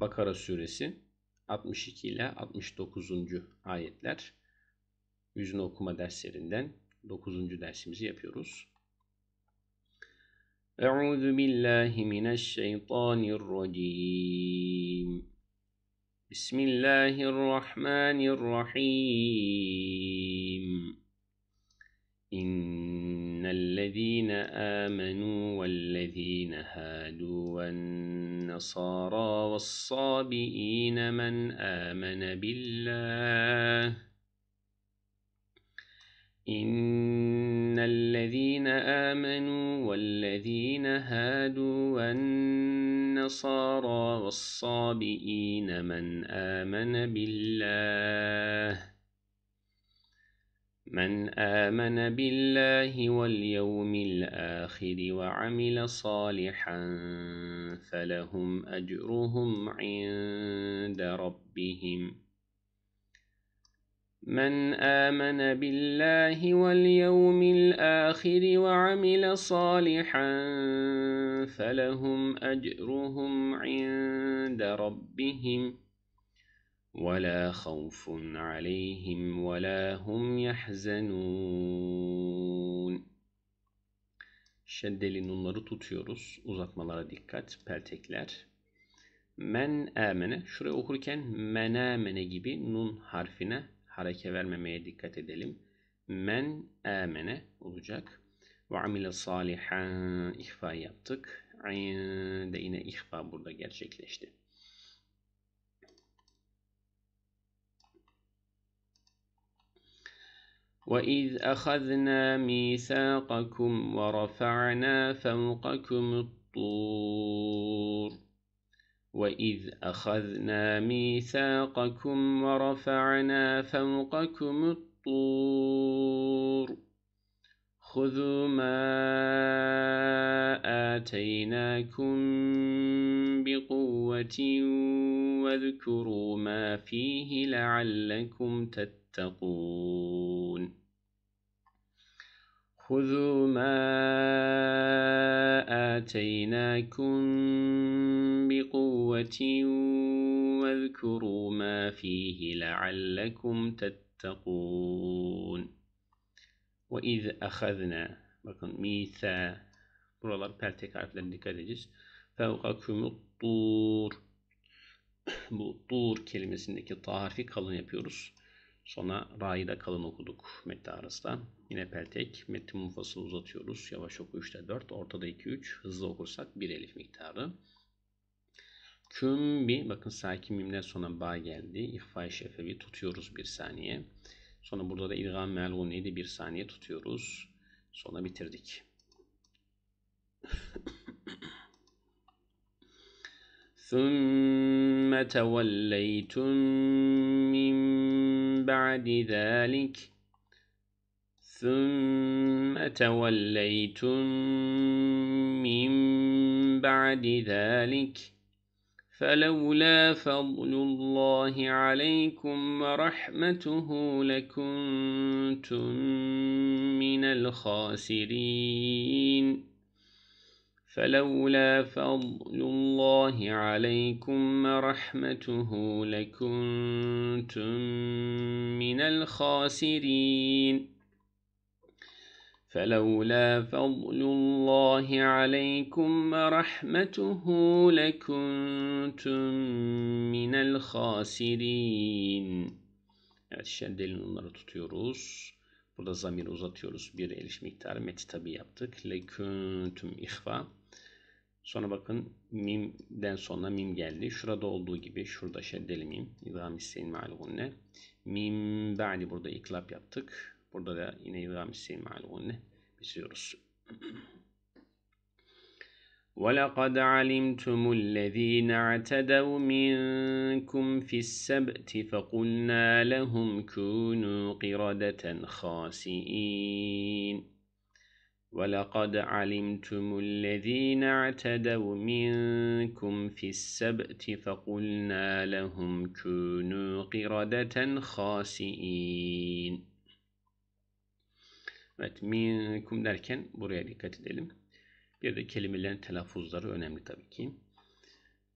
Bakara suresi 62 ile 69. ayetler yüzünü okuma derslerinden 9. dersimizi yapıyoruz. Euzu billahi mineşşeytanirracim. Bismillahirrahmanirrahim. إن الذين آمنوا والذين هادوا والنصارى والصابئين من آمن بالله إن الذين آمنوا والذين هادوا والنصارى والصابئين من آمن بالله من آمن بالله واليوم الآخر وعمل صالحا فلهم أجرهم عند ربهم من آمن بالله واليوم الآخر وعمل صالحا فلهم أجرهم عند ربهم ولا خوف عليهم ولا هم يحزنون Şeddeli nunları tutuyoruz. Uzatmalara dikkat. Peltekler. Men amene. Şuraya okurken men amene gibi nun harfine hareke vermemeye dikkat edelim. Men amene olacak. Ve amile salihan ihfa yaptık. de yine ihfa burada gerçekleşti. وإذ أخذنا ميثاقكم ورفعنا فوقكم الطور وإذ أخذنا ميثاقكم ورفعنا فوقكم الطور خذوا ما آتيناكم بقوة واذكروا ما فيه لعلكم تتقون خذوا ما آتيناكم بقوة واذكروا ما فيه لعلكم تتقون Ve iz ahazne. Bakın Mitha Buralar peltek harflerine dikkat edeceğiz. Fevkakumut tur. Bu tur kelimesindeki ta harfi kalın yapıyoruz. Sonra ra'yı da kalın okuduk metni arasında. Yine peltek. Metni munfasılı uzatıyoruz. Yavaş oku 3'te 4. Ortada 2-3. Hızlı okursak 1 elif miktarı. Kümbi. Bakın sakin mimden sonra ba geldi. İhfa-i şefevi tutuyoruz bir saniye. Sonra burada da İdgam Melhuni'yi de bir saniye tutuyoruz. Sonra bitirdik. ثُمَّ تَوَلَّيْتُمْ مِنْ بَعْدِ ذَٰلِكَ ثُمَّ تَوَلَّيْتُمْ مِنْ بَعْدِ ذَٰلِكَ فلولا فضل الله عليكم ورحمته لكنتم من الخاسرين فلولا فضل الله عليكم ورحمته لكنتم من الخاسرين فلولا فضل الله عليكم ورحمته لكنتم من الخاسرين. Evet şeddelin onları tutuyoruz. Burada zamiri uzatıyoruz. Bir eliş miktarı meti tabi yaptık. Leküntüm ihva. Sonra bakın mimden sonra mim geldi. Şurada olduğu gibi şurada şeddeli mim. İdgam isteyin ma'lugunne. Mim ba'di burada iklap yaptık. Burada da yine idgam isteyin ma'lugunne. izliyoruz. وَلَقَدْ عَلِمْتُمُ الَّذ۪ينَ اعْتَدَوْا مِنْكُمْ فِي السَّبْتِ فَقُلْنَا لَهُمْ كُونُوا قِرَدَةً خَاسِئِينَ وَلَقَدْ عَلِمْتُمُ الَّذ۪ينَ اعْتَدَوْا مِنْكُمْ فِي السَّبْتِ فَقُلْنَا لَهُمْ كُونُوا قِرَدَةً خَاسِئِينَ Evet minkum derken buraya dikkat edelim. Bir de kelimelerin telaffuzları önemli tabii ki.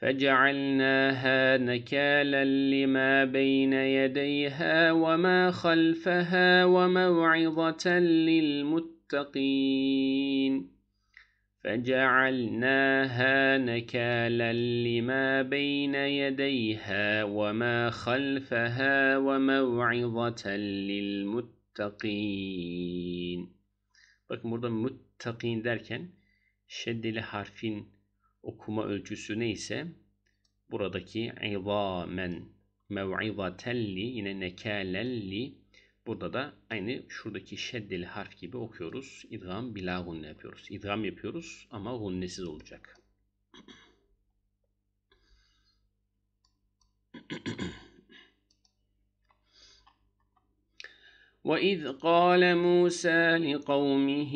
فَجَعَلْنَاهَا نَكَالًا لِمَا بَيْنَ يَدَيْهَا وَمَا خَلْفَهَا وَمَوْعِظَةً لِلْمُتَّقِينَ فجعلناها نكالا لما بين يديها وما خلفها وموعظة للمتقين muttakin. Bakın burada muttakin derken şeddeli harfin okuma ölçüsü neyse buradaki izamen mev'izatelli yine nekelelli, burada da aynı şuradaki şeddeli harf gibi okuyoruz. İdgam bila gunne yapıyoruz. İdgam yapıyoruz ama gunnesiz olacak. وإذ قال موسى لقومه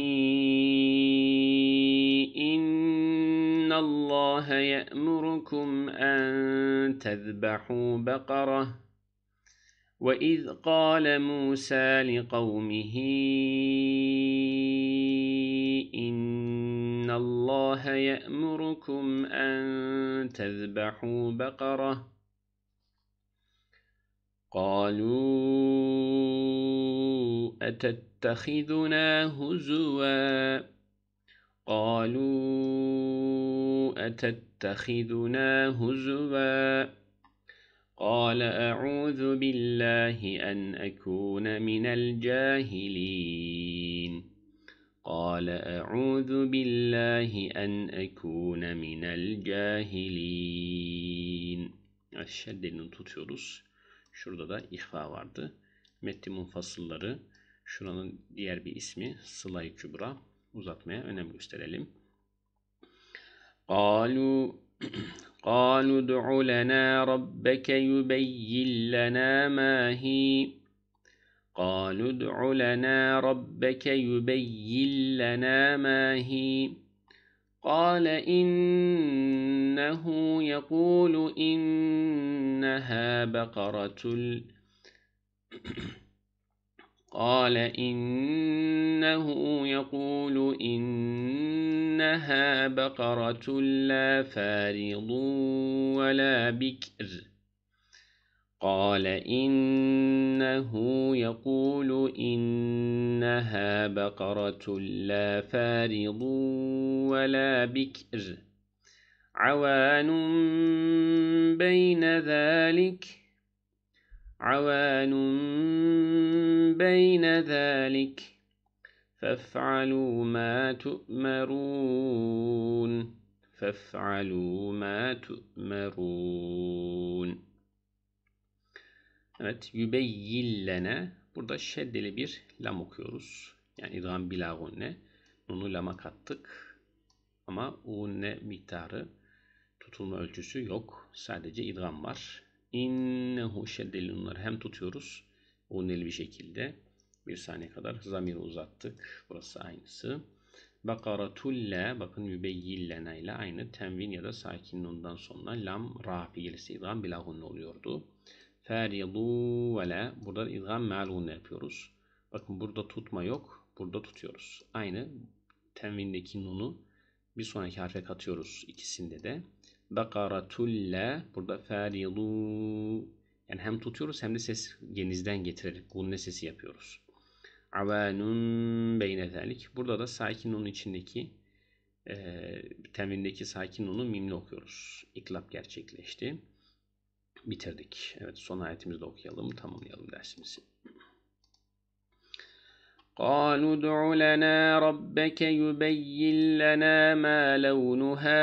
إن الله يأمركم أن تذبحوا بقرة وإذ قال موسى لقومه إن الله يأمركم أن تذبحوا بقرة قالوا أتتخذنا هزوا قالوا أتتخذنا هزوا قال أعوذ بالله أن أكون من الجاهلين قال أعوذ بالله أن أكون من الجاهلين Şeddelini tutuyoruz. Şurada da ihfa vardı. Metni munfasılları Şuranın diğer bir ismi sıla-i kübra. Uzatmaya önem gösterelim. قالوا قالوا ادع لنا ربك يبين لنا ما هي قالوا ادع لنا ربك يبين لنا ما هي قال إنه يقول إنها بقرة قال إنه يقول إنها بقرة لا فارض ولا بكر قال إنه يقول إنها بقرة لا فارض ولا بكر عوان بين ذلك عوان بين ذلك فافعلوا ما تؤمرون فافعلوا ما tu'merun. Evet, yübeyyillene. Burada şeddeli bir lam okuyoruz. Yani idgam bilagunne. Nunu lama kattık. Ama unne miktarı tutulma ölçüsü yok. Sadece idgam var. İnnehu şeddeli nunları hem tutuyoruz uneli bir şekilde. Bir saniye kadar zamiri uzattık. Burası aynısı. Bakara tulle, bakın yübeyyillena ile aynı tenvin ya da sakin nundan sonra lam ra fiilisi idam bilahunne oluyordu. Feridu ve burada idam mealunne yapıyoruz. Bakın burada tutma yok. Burada tutuyoruz. Aynı tenvindeki nunu bir sonraki harfe katıyoruz ikisinde de. Bekaratulle burada feridu yani hem tutuyoruz hem de ses genizden getirerek gunne sesi yapıyoruz. Avanun beyne zelik. Burada da sakin onun içindeki e, temindeki sakin onu mimle okuyoruz. İklap gerçekleşti. Bitirdik. Evet son ayetimizi de okuyalım. Tamamlayalım dersimizi. قالوا ادع لنا ربك يبين لنا ما لونها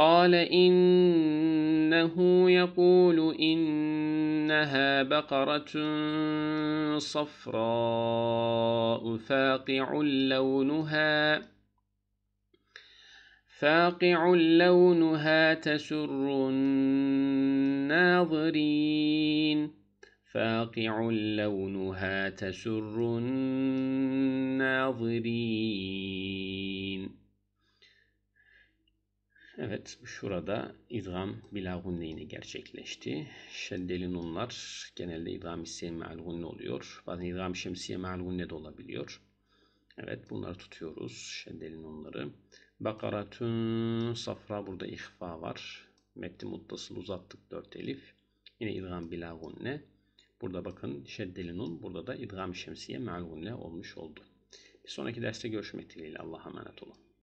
قال إنه يقول إنها بقرة صفراء فاقع لونها فاقع لونها تسر الناظرين فاقع لونها تسر الناظرين Evet şurada idgam bila gunneyni gerçekleşti. Şeddeli nunlar genelde idgam hisseye meal oluyor. Bazen idgam şemsiye meal gunne de olabiliyor. Evet bunları tutuyoruz. Şeddeli nunları. Bakaratun safra burada ihfa var. Metni muttasıl uzattık 4 elif. Yine idgam bila gunne. Burada bakın şeddeli nun. Burada da idgam şemsiye meal gunne olmuş oldu. Bir sonraki derste görüşmek dileğiyle. Allah'a emanet olun.